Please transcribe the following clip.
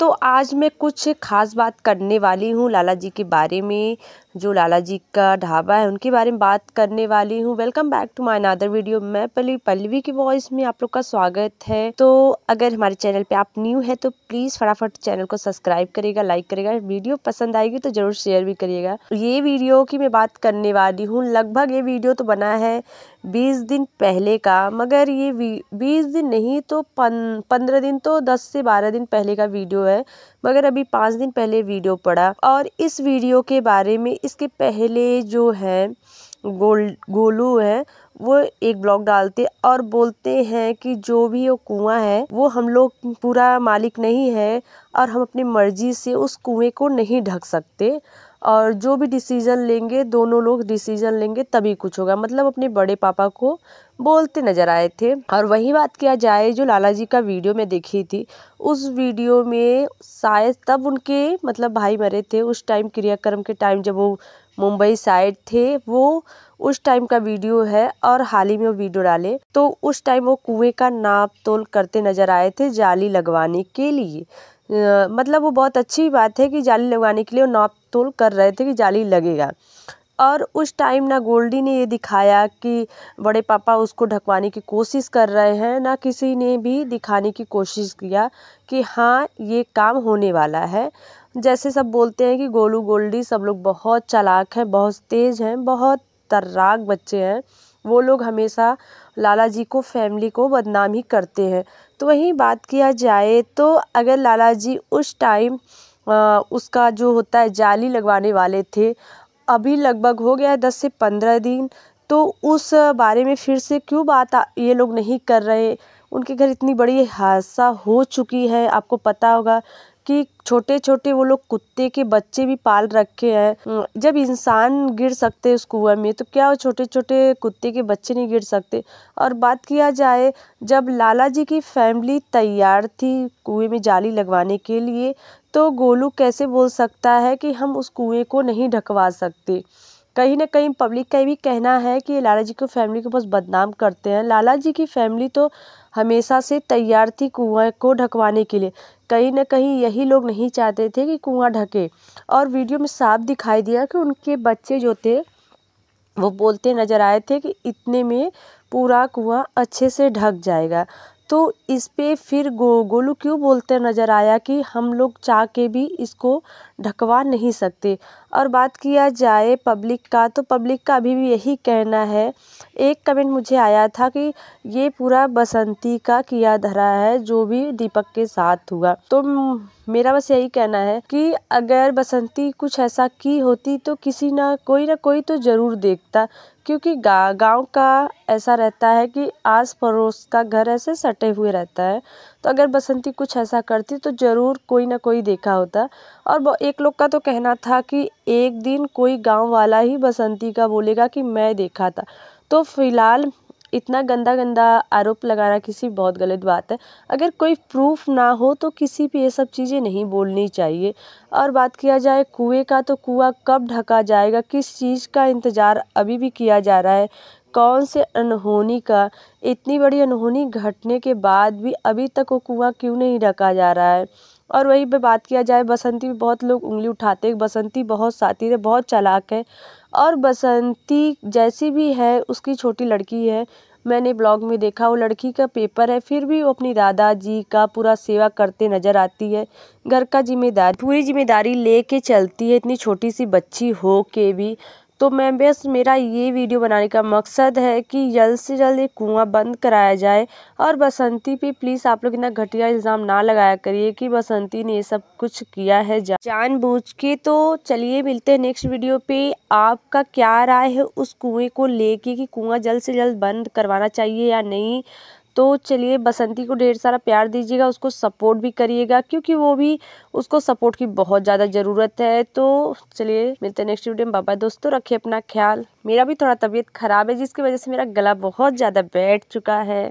तो आज मैं कुछ ख़ास बात करने वाली हूँ लाला जी के बारे में जो लाला जी का ढाबा है उनके बारे में बात करने वाली हूँ welcome back to my another video मैं पली पल्लवी की वॉइस में आप लोग का स्वागत है तो अगर हमारे चैनल पे आप न्यू है तो प्लीज़ फटाफट चैनल को सब्सक्राइब करेगा लाइक करेगा वीडियो पसंद आएगी तो ज़रूर शेयर भी करिएगा ये वीडियो की मैं बात करने वाली हूँ लगभग ये वीडियो तो बना है बीस दिन पहले का मगर ये बीस दिन नहीं तो पंद्रह दिन तो दस से बारह दिन पहले का वीडियो है मगर अभी पाँच दिन पहले वीडियो पड़ा और इस वीडियो के बारे में इसके पहले जो है गोल गोलू है वो एक ब्लॉग डालते और बोलते हैं कि जो भी वो कुआं है वो हम लोग पूरा मालिक नहीं है और हम अपनी मर्जी से उस कुएं को नहीं ढक सकते और जो भी डिसीज़न लेंगे दोनों लोग डिसीज़न लेंगे तभी कुछ होगा मतलब अपने बड़े पापा को बोलते नज़र आए थे और वही बात किया जाए जो लाला जी का वीडियो में देखी थी उस वीडियो में शायद तब उनके मतलब भाई मरे थे उस टाइम क्रियाक्रम के टाइम जब वो मुंबई साइड थे वो उस टाइम का वीडियो है और हाल ही में वो वीडियो डाले तो उस टाइम वो कुएं का नाप तोल करते नज़र आए थे जाली लगवाने के लिए मतलब वो बहुत अच्छी बात है कि जाली लगवाने के लिए वो नाप तोल कर रहे थे कि जाली लगेगा और उस टाइम ना गोल्डी ने ये दिखाया कि बड़े पापा उसको ढकवाने की कोशिश कर रहे हैं ना किसी ने भी दिखाने की कोशिश किया कि हाँ ये काम होने वाला है जैसे सब बोलते हैं कि गोलू गोल्डी सब लोग बहुत चालाक हैं बहुत तेज़ हैं बहुत तर्राक बच्चे हैं वो लोग हमेशा लाला जी को फैमिली को बदनाम ही करते हैं तो वहीं बात किया जाए तो अगर लाला जी उस टाइम उसका जो होता है जाली लगवाने वाले थे अभी लगभग हो गया है दस से पंद्रह दिन तो उस बारे में फिर से क्यों बात ये लोग नहीं कर रहे उनके घर इतनी बड़ी हादसा हो चुकी है आपको पता होगा कि छोटे-छोटे वो लोग कुत्ते के बच्चे भी पाल रखे हैं जब इंसान गिर सकते हैं उस कुएं में तो क्या वो छोटे-छोटे कुत्ते के बच्चे नहीं गिर सकते और बात किया जाए जब लाला जी की फैमिली तैयार थी कुएं में जाली लगवाने के लिए तो गोलू कैसे बोल सकता है कि हम उस कुएं को नहीं ढकवा सकते कहीं ना कहीं पब्लिक का भी कहना है कि लाला जी को फैमिली को बस बदनाम करते हैं लाला जी की फैमिली तो हमेशा से तैयार थी कुएँ को ढकवाने के लिए कहीं ना कहीं यही लोग नहीं चाहते थे कि कुआं ढके और वीडियो में साफ दिखाई दिया कि उनके बच्चे जो थे वो बोलते नज़र आए थे कि इतने में पूरा कुआं अच्छे से ढक जाएगा तो इस पर फिर गो गोलू क्यों बोलते नज़र आया कि हम लोग चाह के भी इसको ढकवा नहीं सकते और बात किया जाए पब्लिक का तो पब्लिक का अभी भी यही कहना है एक कमेंट मुझे आया था कि ये पूरा बसंती का किया धरा है जो भी दीपक के साथ हुआ तो मेरा बस यही कहना है कि अगर बसंती कुछ ऐसा की होती तो किसी ना कोई ना कोई तो ज़रूर देखता क्योंकि गाँव का ऐसा रहता है कि आस पड़ोस का घर ऐसे सटे हुए रहता है तो अगर बसंती कुछ ऐसा करती तो ज़रूर कोई ना कोई देखा होता और वो एक लोग का तो कहना था कि एक दिन कोई गाँव वाला ही बसंती का बोलेगा कि मैं देखा था तो फिलहाल इतना गंदा गंदा आरोप लगाना किसी बहुत गलत बात है अगर कोई प्रूफ़ ना हो तो किसी भी ये सब चीज़ें नहीं बोलनी चाहिए और बात किया जाए कुएँ का तो कुआ कब ढका जाएगा किस चीज़ का इंतज़ार अभी भी किया जा रहा है कौन से अनहोनी का इतनी बड़ी अनहोनी घटने के बाद भी अभी तक वो कुआँ क्यों नहीं ढका जा रहा है और वहीं पे बात किया जाए बसंती में बहुत लोग उंगली उठाते हैं बसंती बहुत शातिर है बहुत चालाक है और बसंती जैसी भी है उसकी छोटी लड़की है मैंने ब्लॉग में देखा वो लड़की का पेपर है फिर भी वो अपनी दादाजी का पूरा सेवा करते नज़र आती है घर का जिम्मेदारी पूरी जिम्मेदारी ले चलती है इतनी छोटी सी बच्ची हो के भी तो मैं बस मेरा ये वीडियो बनाने का मकसद है कि जल्द से जल्द ये कुआँ बंद कराया जाए और बसंती पे प्लीज़ आप लोग इतना घटिया इल्ज़ाम ना लगाया करिए कि बसंती ने ये सब कुछ किया है जानबूझ के तो चलिए मिलते हैं नेक्स्ट वीडियो पे आपका क्या राय है उस कुएँ को लेके कि कुआँ जल्द से जल्द बंद करवाना चाहिए या नहीं तो चलिए बसंती को ढेर सारा प्यार दीजिएगा उसको सपोर्ट भी करिएगा क्योंकि वो भी उसको सपोर्ट की बहुत ज़्यादा ज़रूरत है तो चलिए मिलते हैं नेक्स्ट वीडियो में बाबा दोस्तों रखिए अपना ख्याल मेरा भी थोड़ा तबीयत ख़राब है जिसकी वजह से मेरा गला बहुत ज़्यादा बैठ चुका है